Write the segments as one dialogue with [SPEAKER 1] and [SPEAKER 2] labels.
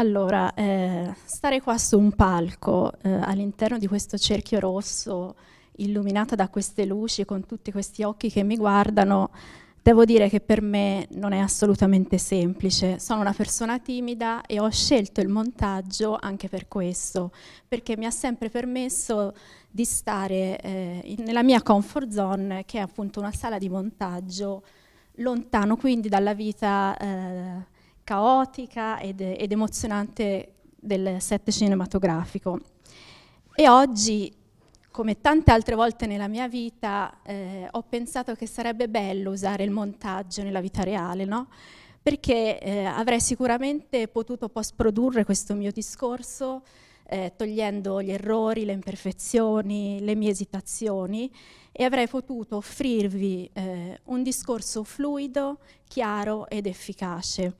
[SPEAKER 1] Allora, eh, stare qua su un palco eh, all'interno di questo cerchio rosso, illuminata da queste luci, con tutti questi occhi che mi guardano, devo dire che per me non è assolutamente semplice. Sono una persona timida e ho scelto il montaggio anche per questo, perché mi ha sempre permesso di stare eh, nella mia comfort zone, che è appunto una sala di montaggio, lontano quindi dalla vita eh, caotica ed, ed emozionante del set cinematografico. E oggi, come tante altre volte nella mia vita, eh, ho pensato che sarebbe bello usare il montaggio nella vita reale, no? perché eh, avrei sicuramente potuto post-produrre questo mio discorso eh, togliendo gli errori, le imperfezioni, le mie esitazioni e avrei potuto offrirvi eh, un discorso fluido, chiaro ed efficace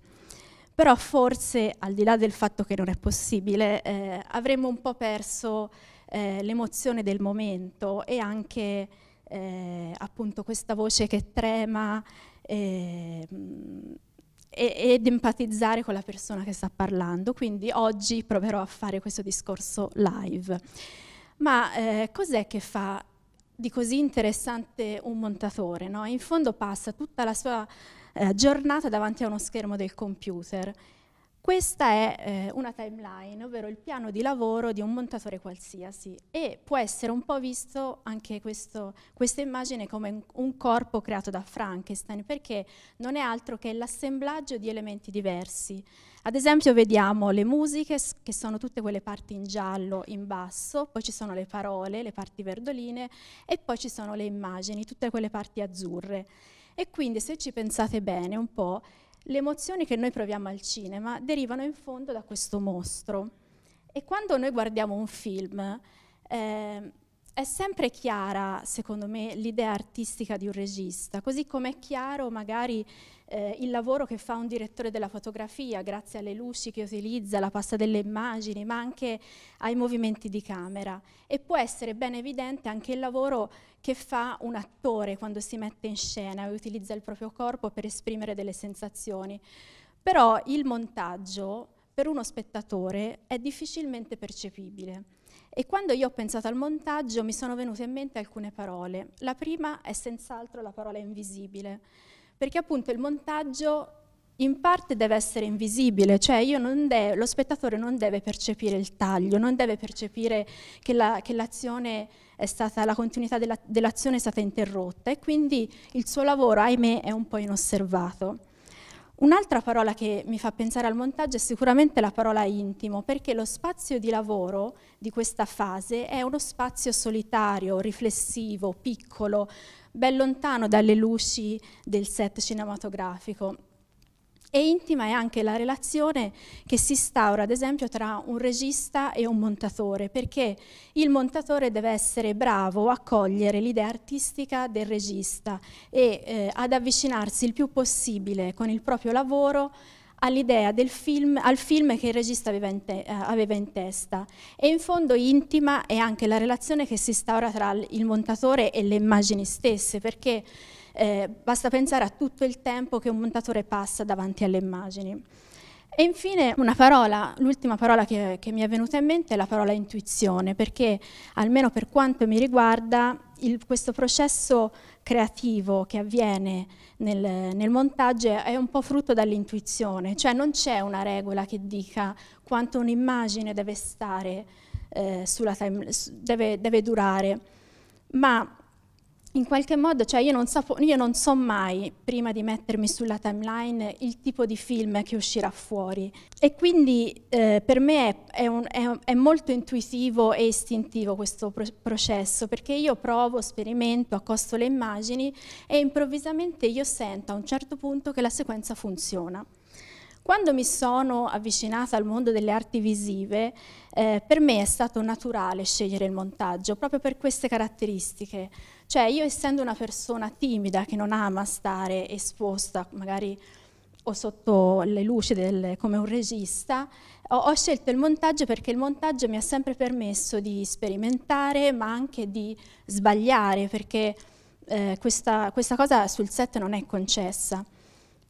[SPEAKER 1] però forse al di là del fatto che non è possibile eh, avremmo un po' perso eh, l'emozione del momento e anche eh, appunto questa voce che trema ehm, ed empatizzare con la persona che sta parlando, quindi oggi proverò a fare questo discorso live. Ma eh, cos'è che fa di così interessante un montatore? No? In fondo passa tutta la sua eh, giornata davanti a uno schermo del computer. Questa è eh, una timeline, ovvero il piano di lavoro di un montatore qualsiasi e può essere un po' visto anche questo, questa immagine come un corpo creato da Frankenstein perché non è altro che l'assemblaggio di elementi diversi. Ad esempio vediamo le musiche che sono tutte quelle parti in giallo in basso, poi ci sono le parole, le parti verdoline e poi ci sono le immagini, tutte quelle parti azzurre. E quindi se ci pensate bene un po', le emozioni che noi proviamo al cinema derivano in fondo da questo mostro. E quando noi guardiamo un film, eh, è sempre chiara, secondo me, l'idea artistica di un regista, così come è chiaro magari eh, il lavoro che fa un direttore della fotografia, grazie alle luci che utilizza, la pasta delle immagini, ma anche ai movimenti di camera. E può essere ben evidente anche il lavoro che fa un attore quando si mette in scena e utilizza il proprio corpo per esprimere delle sensazioni. Però il montaggio per uno spettatore è difficilmente percepibile. E quando io ho pensato al montaggio mi sono venute in mente alcune parole. La prima è senz'altro la parola invisibile, perché appunto il montaggio in parte deve essere invisibile, cioè de lo spettatore non deve percepire il taglio, non deve percepire che, la, che stata, la continuità dell'azione è stata interrotta e quindi il suo lavoro, ahimè, è un po' inosservato. Un'altra parola che mi fa pensare al montaggio è sicuramente la parola intimo, perché lo spazio di lavoro di questa fase è uno spazio solitario, riflessivo, piccolo, ben lontano dalle luci del set cinematografico. E intima è anche la relazione che si instaura, ad esempio, tra un regista e un montatore, perché il montatore deve essere bravo a cogliere l'idea artistica del regista e eh, ad avvicinarsi il più possibile con il proprio lavoro all'idea del film, al film che il regista aveva in, te, eh, aveva in, testa. E in fondo intima è anche la relazione che si instaura tra il montatore e le immagini stesse, perché eh, basta pensare a tutto il tempo che un montatore passa davanti alle immagini. E infine una parola, l'ultima parola che, che, mi è venuta in mente è la parola intuizione, perché almeno per quanto mi riguarda il, questo processo creativo che avviene nel, nel montaggio è un po' frutto dell'intuizione, cioè non c'è una regola che dica quanto un'immagine deve stare eh, sulla time, deve, deve durare, ma in qualche modo, cioè io non, sapo, io non, so mai, prima di mettermi sulla timeline, il tipo di film che uscirà fuori. E quindi eh, per me è, è, un, è, è, molto intuitivo e istintivo questo pro processo, perché io provo, sperimento, accosto le immagini e improvvisamente io sento a un certo punto che la sequenza funziona. Quando mi sono avvicinata al mondo delle arti visive, eh, per me è stato naturale scegliere il montaggio, proprio per queste caratteristiche. Cioè io essendo una persona timida che non ama stare esposta magari o sotto le luci del, come un regista, ho, ho, scelto il montaggio perché il montaggio mi ha sempre permesso di sperimentare ma anche di sbagliare perché eh, questa, questa cosa sul set non è concessa.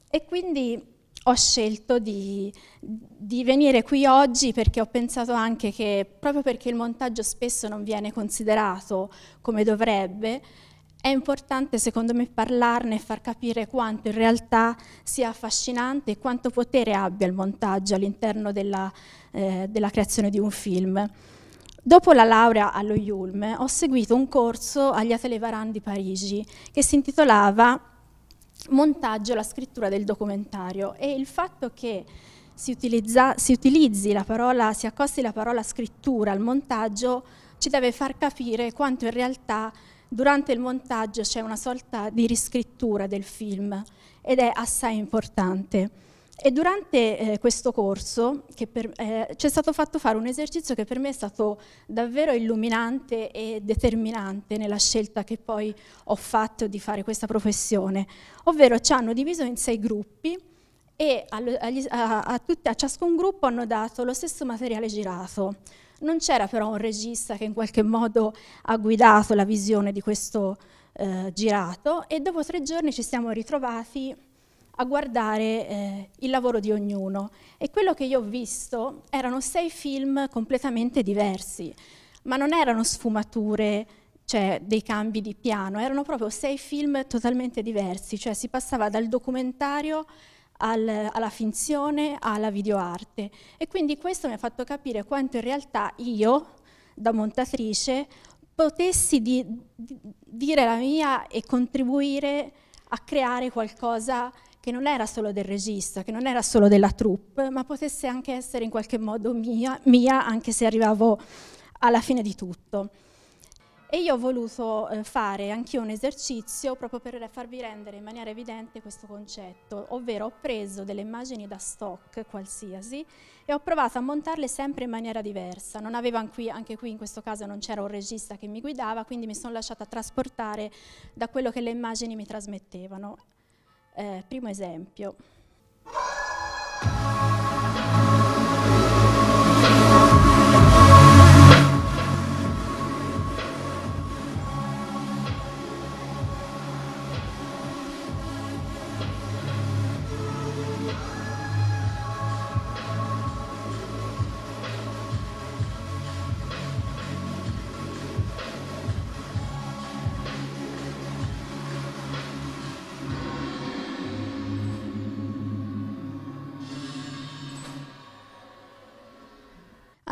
[SPEAKER 1] E quindi ho scelto di, di, venire qui oggi perché ho pensato anche che proprio perché il montaggio spesso non viene considerato come dovrebbe, è importante secondo me parlarne e far capire quanto in realtà sia affascinante e quanto potere abbia il montaggio all'interno della, eh, della creazione di un film. Dopo la laurea allo IULM ho seguito un corso agli Atelier Varan di Parigi che si intitolava montaggio la scrittura del documentario e il fatto che si, utilizza, si utilizzi la parola, si accosti la parola scrittura al montaggio ci deve far capire quanto in realtà durante il montaggio c'è una sorta di riscrittura del film ed è assai importante. E durante eh, questo corso eh, ci è stato fatto fare un esercizio che per me è stato davvero illuminante e determinante nella scelta che poi ho fatto di fare questa professione, ovvero ci hanno diviso in sei gruppi e a, a, a, a ciascun gruppo hanno dato lo stesso materiale girato. Non c'era però un regista che in qualche modo ha guidato la visione di questo eh, girato e dopo tre giorni ci siamo ritrovati a guardare eh, il lavoro di ognuno e quello che io ho visto erano sei film completamente diversi, ma non erano sfumature, cioè dei cambi di piano, erano proprio sei film totalmente diversi, cioè si passava dal documentario al, alla finzione alla videoarte e quindi questo mi ha fatto capire quanto in realtà io, da montatrice, potessi di, di, dire la mia e contribuire a creare qualcosa che non era solo del regista, che non era solo della troupe, ma potesse anche essere in qualche modo mia, mia anche se arrivavo alla fine di tutto. E io ho voluto eh, fare anche un esercizio proprio per farvi rendere in maniera evidente questo concetto, ovvero ho preso delle immagini da stock qualsiasi e ho provato a montarle sempre in maniera diversa. Non avevo anche anche qui in questo caso non c'era un regista che mi guidava, quindi mi sono lasciata trasportare da quello che le immagini mi trasmettevano. Eh, primo esempio.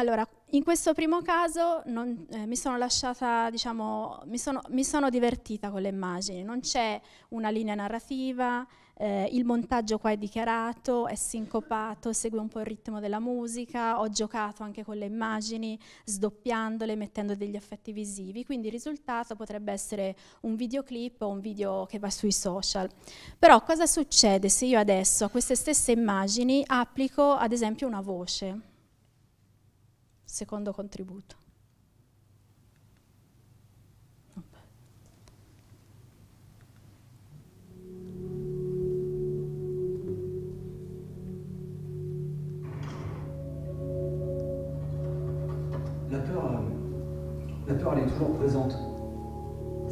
[SPEAKER 1] Allora, in questo primo caso non, eh, mi sono lasciata, diciamo, mi sono, mi sono divertita con le immagini, non c'è una linea narrativa, eh, il montaggio qua è dichiarato, è sincopato, segue un po' il ritmo della musica, ho giocato anche con le immagini, sdoppiandole, mettendo degli effetti visivi, quindi il risultato potrebbe essere un videoclip o un video che va sui social. Però cosa succede se io adesso a queste stesse immagini applico ad esempio una voce? secondo contributo. La peur, euh, la peur, elle est toujours présente.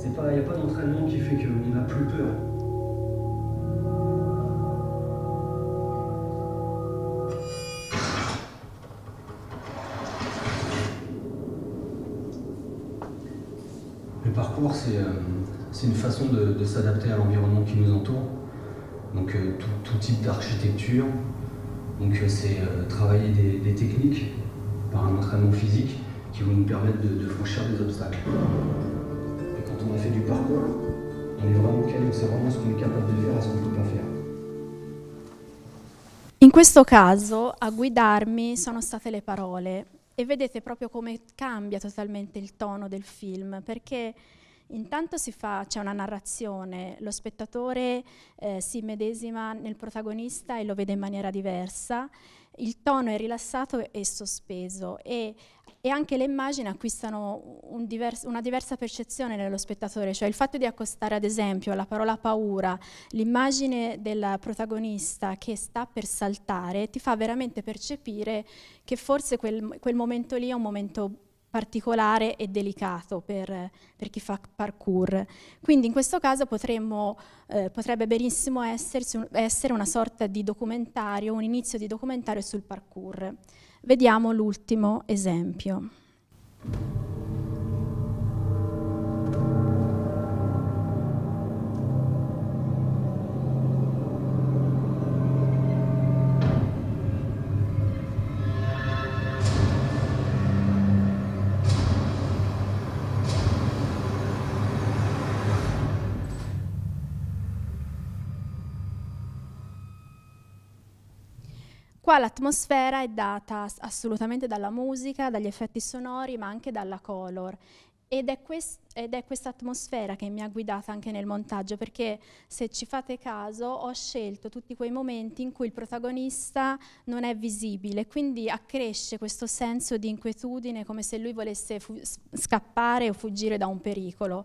[SPEAKER 1] Il n'y a pas d'entraînement qui fait qu'on n'a plus peur. Euh, c'est une façon de, s'adapter à l'environnement qui nous entoure. Donc euh, tout, type d'architecture. Donc euh, c'est travailler des, techniques par un entraînement physique qui vont nous permettre de, franchir des obstacles. Et quand on a fait du parcours, on est vraiment calme, c'est vraiment ce qu'on est capable de faire et ce qu'on ne peut pas faire. In questo caso a guidarmi sono state le parole e vedete proprio come cambia totalmente il tono del film perché Intanto fa, c'è una narrazione, lo spettatore eh, si medesima nel protagonista e lo vede in maniera diversa, il tono è rilassato e sospeso e, e anche le immagini acquistano un divers, una diversa percezione nello spettatore, cioè il fatto di accostare ad esempio alla parola paura l'immagine del protagonista che sta per saltare ti fa veramente percepire che forse quel, quel momento lì è un momento particolare e delicato per, per, chi fa parkour. Quindi in questo caso potremmo, eh, potrebbe benissimo esserci, essere una sorta di documentario, un inizio di documentario sul parkour. Vediamo l'ultimo esempio. Qua l'atmosfera è data assolutamente dalla musica, dagli effetti sonori, ma anche dalla color. Ed è, quest ed è questa atmosfera che mi ha guidata anche nel montaggio, perché se ci fate caso ho scelto tutti quei momenti in cui il protagonista non è visibile, quindi accresce questo senso di inquietudine come se lui volesse scappare o fuggire da un pericolo.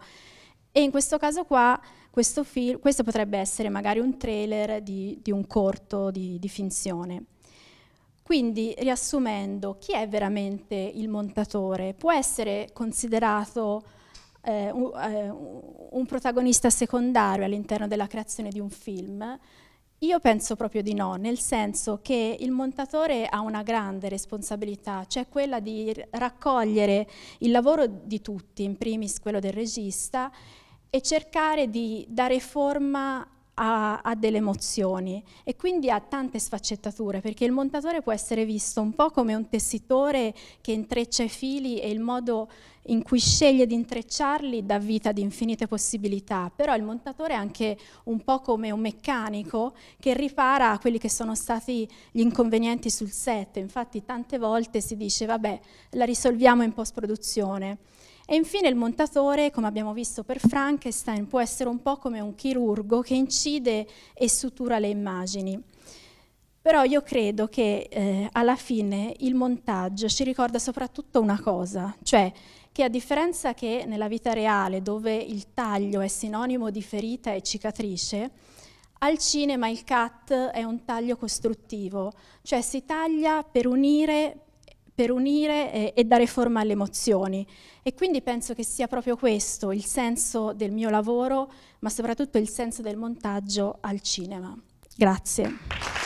[SPEAKER 1] E in questo caso qua, questo, questo potrebbe essere magari un trailer di, di un corto di, di finzione. Quindi, riassumendo, chi è veramente il montatore? Può essere considerato eh, un, eh, un protagonista secondario all'interno della creazione di un film? Io penso proprio di no, nel senso che il montatore ha una grande responsabilità, cioè quella di raccogliere il lavoro di tutti, in primis quello del regista, e cercare di dare forma ha, ha delle emozioni e quindi ha tante sfaccettature perché il montatore può essere visto un po' come un tessitore che intreccia i fili e il modo in cui sceglie di intrecciarli dà vita ad infinite possibilità, però il montatore è anche un po' come un meccanico che ripara quelli che sono stati gli inconvenienti sul set, infatti tante volte si dice vabbè la risolviamo in post produzione e infine il montatore, come abbiamo visto per Frankenstein, può essere un po' come un chirurgo che incide e sutura le immagini. Però io credo che eh, alla fine il montaggio ci ricorda soprattutto una cosa, cioè che a differenza che nella vita reale, dove il taglio è sinonimo di ferita e cicatrice, al cinema il cut è un taglio costruttivo, cioè si taglia per unire, per unire eh, e dare forma alle emozioni. E quindi penso che sia proprio questo il senso del mio lavoro, ma soprattutto il senso del montaggio al cinema. Grazie.